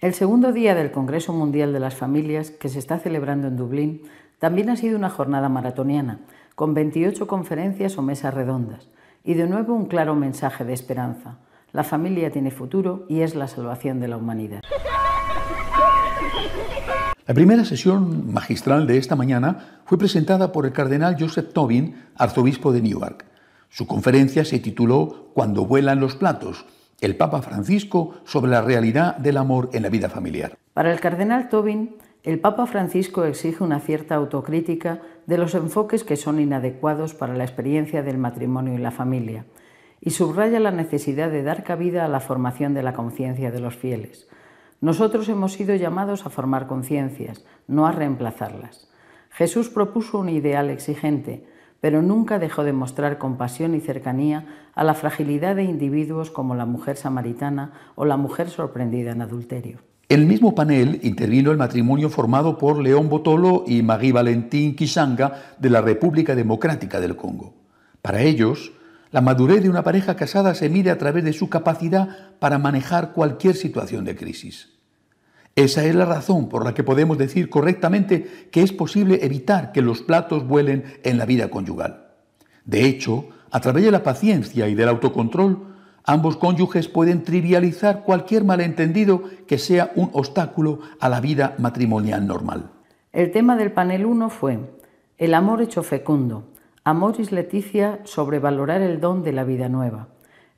El segundo día del Congreso Mundial de las Familias, que se está celebrando en Dublín, también ha sido una jornada maratoniana, con 28 conferencias o mesas redondas, y de nuevo un claro mensaje de esperanza. La familia tiene futuro y es la salvación de la humanidad. La primera sesión magistral de esta mañana fue presentada por el cardenal Joseph Tobin, arzobispo de Newark. Su conferencia se tituló Cuando vuelan los platos, el Papa Francisco sobre la realidad del amor en la vida familiar. Para el cardenal Tobin, el Papa Francisco exige una cierta autocrítica de los enfoques que son inadecuados para la experiencia del matrimonio y la familia, y subraya la necesidad de dar cabida a la formación de la conciencia de los fieles nosotros hemos sido llamados a formar conciencias, no a reemplazarlas. Jesús propuso un ideal exigente, pero nunca dejó de mostrar compasión y cercanía a la fragilidad de individuos como la mujer samaritana o la mujer sorprendida en adulterio. el mismo panel intervino el matrimonio formado por León Botolo y Magui Valentín Kisanga de la República Democrática del Congo. Para ellos, la madurez de una pareja casada se mide a través de su capacidad para manejar cualquier situación de crisis. Esa es la razón por la que podemos decir correctamente que es posible evitar que los platos vuelen en la vida conyugal. De hecho, a través de la paciencia y del autocontrol, ambos cónyuges pueden trivializar cualquier malentendido que sea un obstáculo a la vida matrimonial normal. El tema del panel 1 fue El amor hecho fecundo. Amoris Leticia sobrevalorar el don de la vida nueva.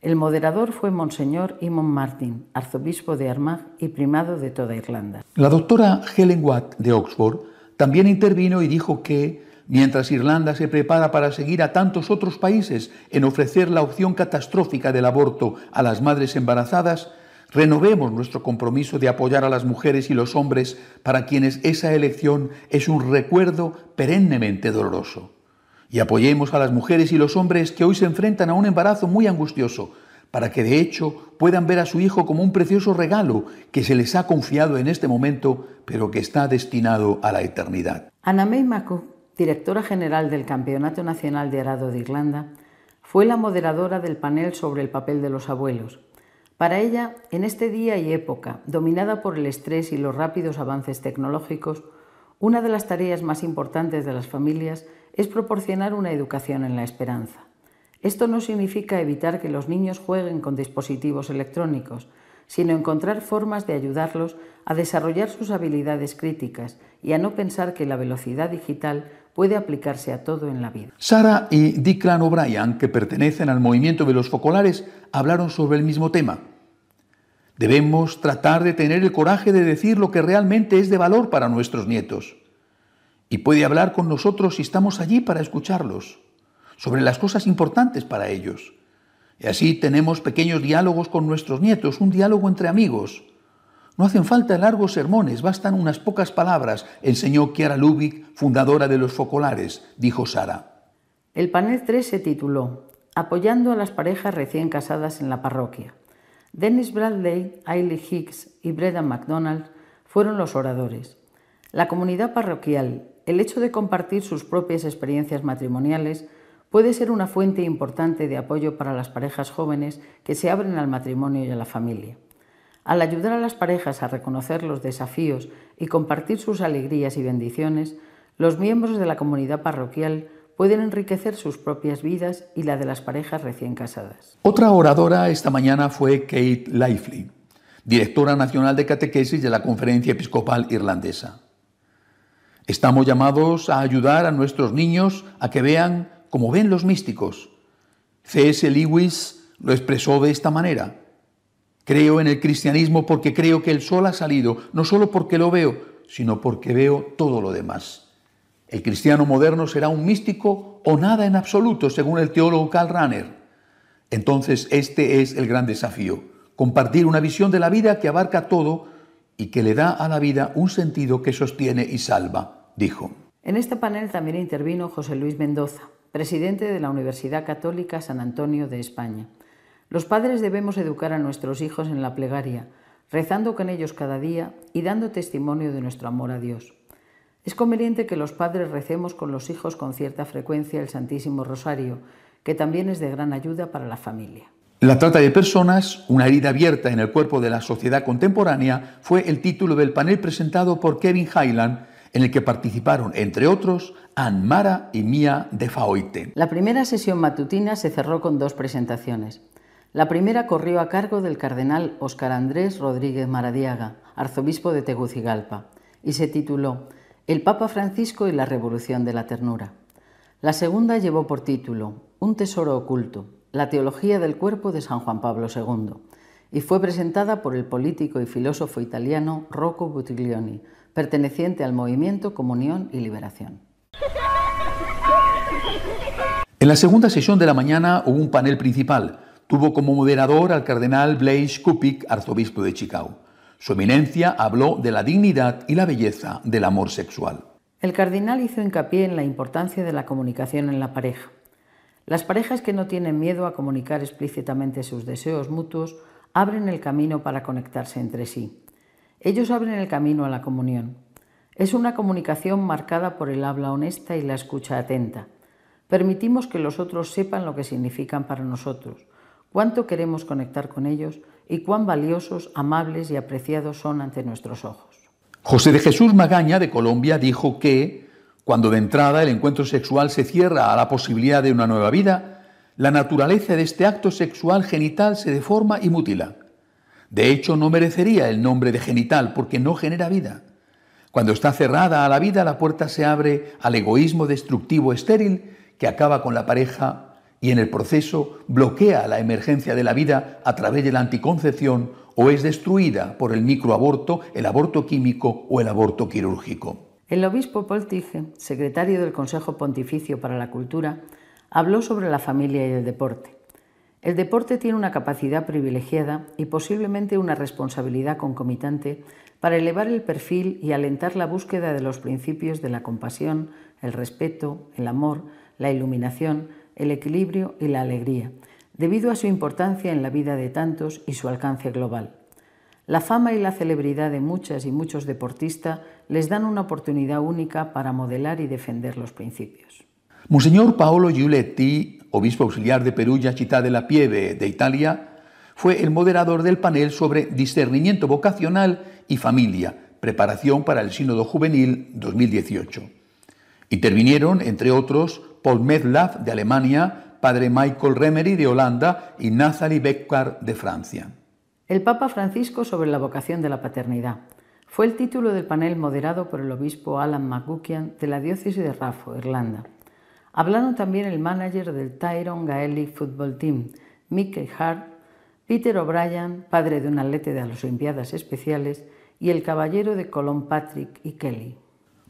El moderador fue Monseñor Eamon Martin, arzobispo de Armagh y primado de toda Irlanda. La doctora Helen Watt de Oxford también intervino y dijo que mientras Irlanda se prepara para seguir a tantos otros países en ofrecer la opción catastrófica del aborto a las madres embarazadas, renovemos nuestro compromiso de apoyar a las mujeres y los hombres para quienes esa elección es un recuerdo perennemente doloroso y apoyemos a las mujeres y los hombres que hoy se enfrentan a un embarazo muy angustioso, para que de hecho puedan ver a su hijo como un precioso regalo que se les ha confiado en este momento, pero que está destinado a la eternidad. Ana May Mako, directora general del Campeonato Nacional de Arado de Irlanda, fue la moderadora del panel sobre el papel de los abuelos. Para ella, en este día y época, dominada por el estrés y los rápidos avances tecnológicos, una de las tareas más importantes de las familias es proporcionar una educación en la esperanza. Esto no significa evitar que los niños jueguen con dispositivos electrónicos, sino encontrar formas de ayudarlos a desarrollar sus habilidades críticas y a no pensar que la velocidad digital puede aplicarse a todo en la vida. Sara y Declan O'Brien, que pertenecen al movimiento de los focolares, hablaron sobre el mismo tema. Debemos tratar de tener el coraje de decir lo que realmente es de valor para nuestros nietos y puede hablar con nosotros si estamos allí para escucharlos, sobre las cosas importantes para ellos. Y así tenemos pequeños diálogos con nuestros nietos, un diálogo entre amigos. No hacen falta largos sermones, bastan unas pocas palabras, enseñó Kiara Lubick, fundadora de los Focolares, dijo Sara. El panel 3 se tituló Apoyando a las parejas recién casadas en la parroquia. Dennis Bradley, Ailey Hicks y Breda MacDonald fueron los oradores. La comunidad parroquial el hecho de compartir sus propias experiencias matrimoniales puede ser una fuente importante de apoyo para las parejas jóvenes que se abren al matrimonio y a la familia. Al ayudar a las parejas a reconocer los desafíos y compartir sus alegrías y bendiciones, los miembros de la comunidad parroquial pueden enriquecer sus propias vidas y la de las parejas recién casadas. Otra oradora esta mañana fue Kate Lively, directora nacional de catequesis de la Conferencia Episcopal Irlandesa. Estamos llamados a ayudar a nuestros niños a que vean como ven los místicos. C.S. Lewis lo expresó de esta manera. Creo en el cristianismo porque creo que el sol ha salido, no solo porque lo veo, sino porque veo todo lo demás. El cristiano moderno será un místico o nada en absoluto, según el teólogo Karl Rahner. Entonces, este es el gran desafío, compartir una visión de la vida que abarca todo y que le da a la vida un sentido que sostiene y salva, dijo. En este panel también intervino José Luis Mendoza, presidente de la Universidad Católica San Antonio de España. Los padres debemos educar a nuestros hijos en la plegaria, rezando con ellos cada día y dando testimonio de nuestro amor a Dios. Es conveniente que los padres recemos con los hijos con cierta frecuencia el Santísimo Rosario, que también es de gran ayuda para la familia. La trata de personas, una herida abierta en el cuerpo de la sociedad contemporánea, fue el título del panel presentado por Kevin Highland, en el que participaron, entre otros, Ann Mara y Mia de Faoite. La primera sesión matutina se cerró con dos presentaciones. La primera corrió a cargo del cardenal Óscar Andrés Rodríguez Maradiaga, arzobispo de Tegucigalpa, y se tituló El Papa Francisco y la Revolución de la Ternura. La segunda llevó por título Un tesoro oculto, la Teología del Cuerpo de San Juan Pablo II, y fue presentada por el político y filósofo italiano Rocco Butiglioni, perteneciente al movimiento Comunión y Liberación. En la segunda sesión de la mañana hubo un panel principal. Tuvo como moderador al cardenal Blaise Kupik, arzobispo de Chicago. Su eminencia habló de la dignidad y la belleza del amor sexual. El cardenal hizo hincapié en la importancia de la comunicación en la pareja. Las parejas que no tienen miedo a comunicar explícitamente sus deseos mutuos abren el camino para conectarse entre sí. Ellos abren el camino a la comunión. Es una comunicación marcada por el habla honesta y la escucha atenta. Permitimos que los otros sepan lo que significan para nosotros, cuánto queremos conectar con ellos y cuán valiosos, amables y apreciados son ante nuestros ojos. José de Jesús Magaña de Colombia dijo que cuando de entrada el encuentro sexual se cierra a la posibilidad de una nueva vida, la naturaleza de este acto sexual genital se deforma y mutila. De hecho, no merecería el nombre de genital porque no genera vida. Cuando está cerrada a la vida, la puerta se abre al egoísmo destructivo estéril que acaba con la pareja y en el proceso bloquea la emergencia de la vida a través de la anticoncepción o es destruida por el microaborto, el aborto químico o el aborto quirúrgico. El obispo Poltige, secretario del Consejo Pontificio para la Cultura, habló sobre la familia y el deporte. El deporte tiene una capacidad privilegiada y posiblemente una responsabilidad concomitante para elevar el perfil y alentar la búsqueda de los principios de la compasión, el respeto, el amor, la iluminación, el equilibrio y la alegría, debido a su importancia en la vida de tantos y su alcance global. La fama y la celebridad de muchas y muchos deportistas les dan una oportunidad única para modelar y defender los principios. Monseñor Paolo Giuletti, obispo auxiliar de Perugia, de la Pieve de Italia, fue el moderador del panel sobre discernimiento vocacional y familia, preparación para el Sínodo Juvenil 2018. Intervinieron, entre otros, Paul Medlaff de Alemania, padre Michael Remery de Holanda y Nathalie Beckard de Francia. El Papa Francisco sobre la vocación de la paternidad, fue el título del panel moderado por el obispo Alan McGuckian de la diócesis de rafo Irlanda. Hablaron también el manager del Tyrone Gaelic Football Team, Mickey Hart, Peter O'Brien, padre de un atleta de las Olimpiadas Especiales, y el caballero de Colón Patrick y Kelly.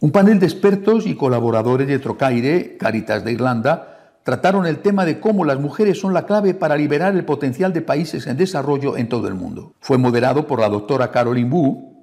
Un panel de expertos y colaboradores de Trocaire, Caritas de Irlanda, trataron el tema de cómo las mujeres son la clave para liberar el potencial de países en desarrollo en todo el mundo. Fue moderado por la doctora Caroline Wu,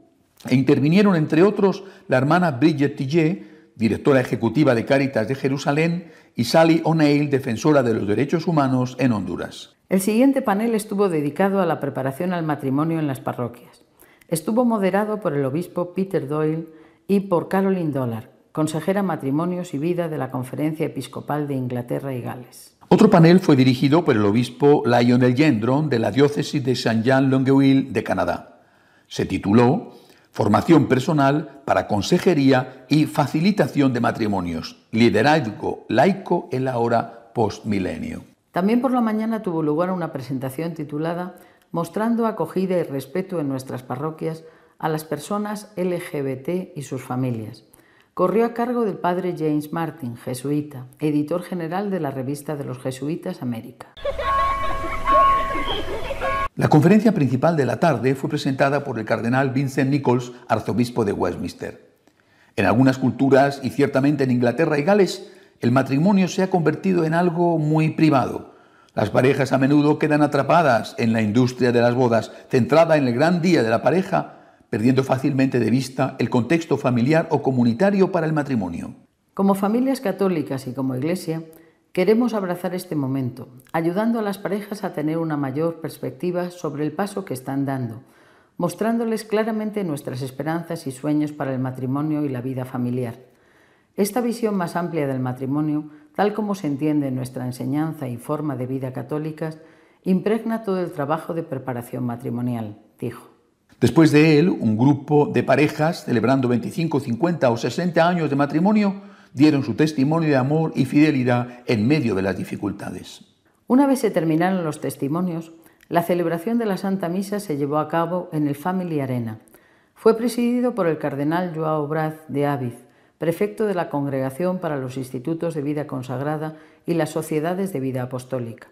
e intervinieron, entre otros, la hermana Bridget Tillet, directora ejecutiva de Cáritas de Jerusalén, y Sally O'Neill, defensora de los derechos humanos en Honduras. El siguiente panel estuvo dedicado a la preparación al matrimonio en las parroquias. Estuvo moderado por el obispo Peter Doyle y por Caroline Dollar, consejera Matrimonios y Vida de la Conferencia Episcopal de Inglaterra y Gales. Otro panel fue dirigido por el obispo Lionel Gendron de la diócesis de Saint Jean Longueuil de Canadá. Se tituló formación personal para consejería y facilitación de matrimonios, liderazgo laico en la hora postmilenio. También por la mañana tuvo lugar una presentación titulada Mostrando acogida y respeto en nuestras parroquias a las personas LGBT y sus familias. Corrió a cargo del padre James Martin, jesuita, editor general de la revista de los jesuitas América. La conferencia principal de la tarde fue presentada por el cardenal Vincent Nichols, arzobispo de Westminster. En algunas culturas, y ciertamente en Inglaterra y Gales, el matrimonio se ha convertido en algo muy privado. Las parejas a menudo quedan atrapadas en la industria de las bodas, centrada en el gran día de la pareja, perdiendo fácilmente de vista el contexto familiar o comunitario para el matrimonio. Como familias católicas y como iglesia, Queremos abrazar este momento, ayudando a las parejas a tener una mayor perspectiva sobre el paso que están dando, mostrándoles claramente nuestras esperanzas y sueños para el matrimonio y la vida familiar. Esta visión más amplia del matrimonio, tal como se entiende en nuestra enseñanza y forma de vida católicas, impregna todo el trabajo de preparación matrimonial, dijo. Después de él, un grupo de parejas celebrando 25, 50 o 60 años de matrimonio dieron su testimonio de amor y fidelidad en medio de las dificultades. Una vez se terminaron los testimonios, la celebración de la Santa Misa se llevó a cabo en el Family Arena. Fue presidido por el cardenal Joao Braz de Áviz, prefecto de la Congregación para los Institutos de Vida Consagrada y las Sociedades de Vida Apostólica.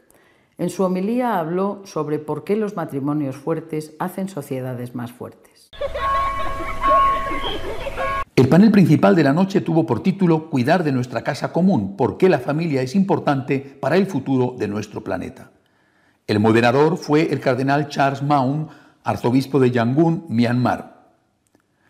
En su homilía habló sobre por qué los matrimonios fuertes hacen sociedades más fuertes. El panel principal de la noche tuvo por título Cuidar de nuestra casa común, porque qué la familia es importante para el futuro de nuestro planeta. El moderador fue el cardenal Charles Maung, arzobispo de Yangon, Myanmar.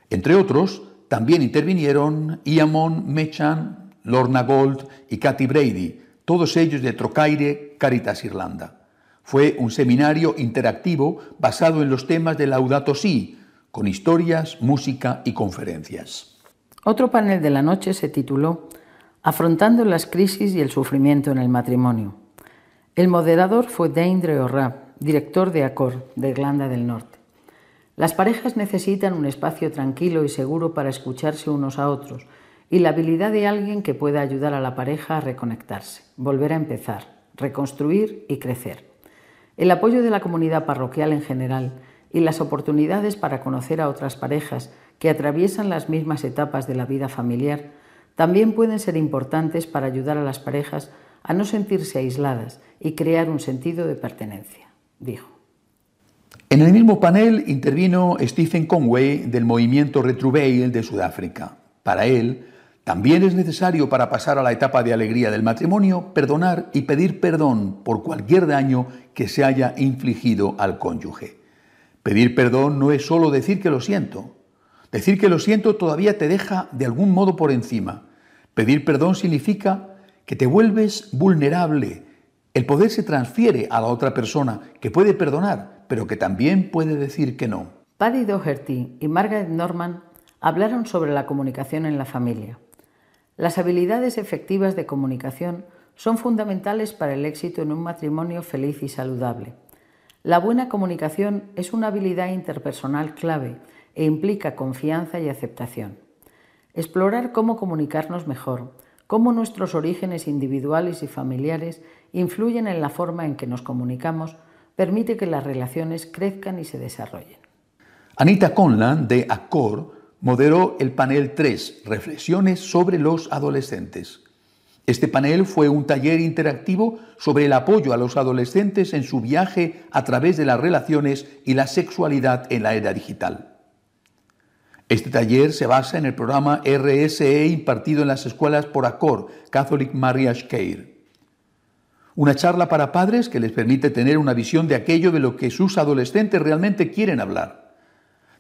Entre otros, también intervinieron Iamon Mechan, Lorna Gold y Cathy Brady, todos ellos de Trocaire, Caritas Irlanda. Fue un seminario interactivo basado en los temas de Laudato Si, con historias, música y conferencias. Otro panel de la noche se tituló Afrontando las crisis y el sufrimiento en el matrimonio. El moderador fue Deindre O'Rab, director de ACOR, de Irlanda del Norte. Las parejas necesitan un espacio tranquilo y seguro para escucharse unos a otros y la habilidad de alguien que pueda ayudar a la pareja a reconectarse, volver a empezar, reconstruir y crecer. El apoyo de la comunidad parroquial en general y las oportunidades para conocer a otras parejas que atraviesan las mismas etapas de la vida familiar, también pueden ser importantes para ayudar a las parejas a no sentirse aisladas y crear un sentido de pertenencia, dijo. En el mismo panel intervino Stephen Conway del movimiento Retruveil de Sudáfrica. Para él, también es necesario para pasar a la etapa de alegría del matrimonio perdonar y pedir perdón por cualquier daño que se haya infligido al cónyuge. Pedir perdón no es solo decir que lo siento, Decir que lo siento todavía te deja de algún modo por encima. Pedir perdón significa que te vuelves vulnerable. El poder se transfiere a la otra persona, que puede perdonar, pero que también puede decir que no. Paddy Doherty y Margaret Norman hablaron sobre la comunicación en la familia. Las habilidades efectivas de comunicación son fundamentales para el éxito en un matrimonio feliz y saludable. La buena comunicación es una habilidad interpersonal clave e implica confianza y aceptación. Explorar cómo comunicarnos mejor, cómo nuestros orígenes individuales y familiares influyen en la forma en que nos comunicamos, permite que las relaciones crezcan y se desarrollen. Anita Conlan, de ACOR, moderó el panel 3, Reflexiones sobre los adolescentes. Este panel fue un taller interactivo sobre el apoyo a los adolescentes en su viaje a través de las relaciones y la sexualidad en la era digital. Este taller se basa en el programa RSE impartido en las escuelas por ACOR, Catholic Marriage Care. Una charla para padres que les permite tener una visión de aquello de lo que sus adolescentes realmente quieren hablar.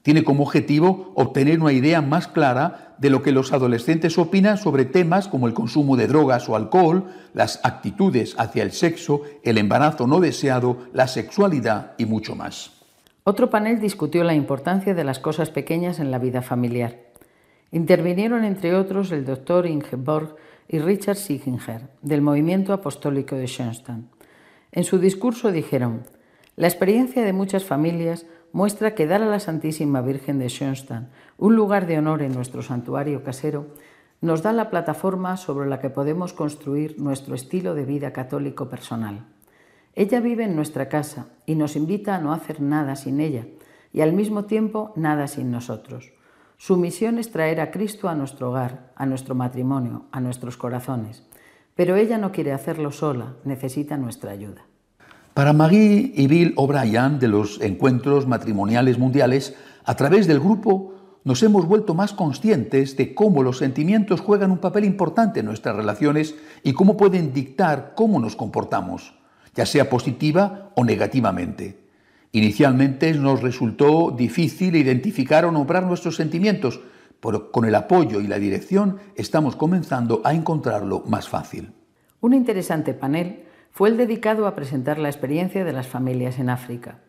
Tiene como objetivo obtener una idea más clara de lo que los adolescentes opinan sobre temas como el consumo de drogas o alcohol, las actitudes hacia el sexo, el embarazo no deseado, la sexualidad y mucho más. Otro panel discutió la importancia de las cosas pequeñas en la vida familiar. Intervinieron, entre otros, el doctor Ingeborg y Richard Sieginger, del movimiento apostólico de Schoenstatt. En su discurso dijeron, la experiencia de muchas familias muestra que dar a la Santísima Virgen de Schoenstatt un lugar de honor en nuestro santuario casero nos da la plataforma sobre la que podemos construir nuestro estilo de vida católico personal. Ella vive en nuestra casa y nos invita a no hacer nada sin ella y al mismo tiempo nada sin nosotros. Su misión es traer a Cristo a nuestro hogar, a nuestro matrimonio, a nuestros corazones. Pero ella no quiere hacerlo sola, necesita nuestra ayuda. Para Maggie y Bill O'Brien de los encuentros matrimoniales mundiales, a través del grupo nos hemos vuelto más conscientes de cómo los sentimientos juegan un papel importante en nuestras relaciones y cómo pueden dictar cómo nos comportamos ya sea positiva o negativamente. Inicialmente nos resultó difícil identificar o nombrar nuestros sentimientos, pero con el apoyo y la dirección estamos comenzando a encontrarlo más fácil. Un interesante panel fue el dedicado a presentar la experiencia de las familias en África.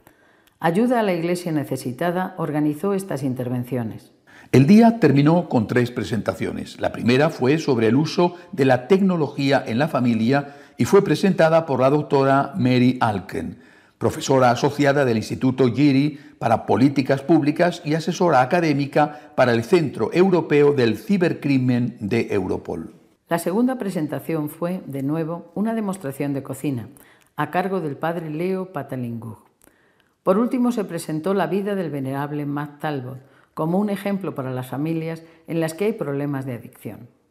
Ayuda a la Iglesia Necesitada organizó estas intervenciones. El día terminó con tres presentaciones. La primera fue sobre el uso de la tecnología en la familia y fue presentada por la doctora Mary Alken, profesora asociada del Instituto Giri para Políticas Públicas y asesora académica para el Centro Europeo del Cibercrimen de Europol. La segunda presentación fue, de nuevo, una demostración de cocina, a cargo del padre Leo Patalingú. Por último, se presentó la vida del venerable Matt Talbot, como un ejemplo para las familias en las que hay problemas de adicción.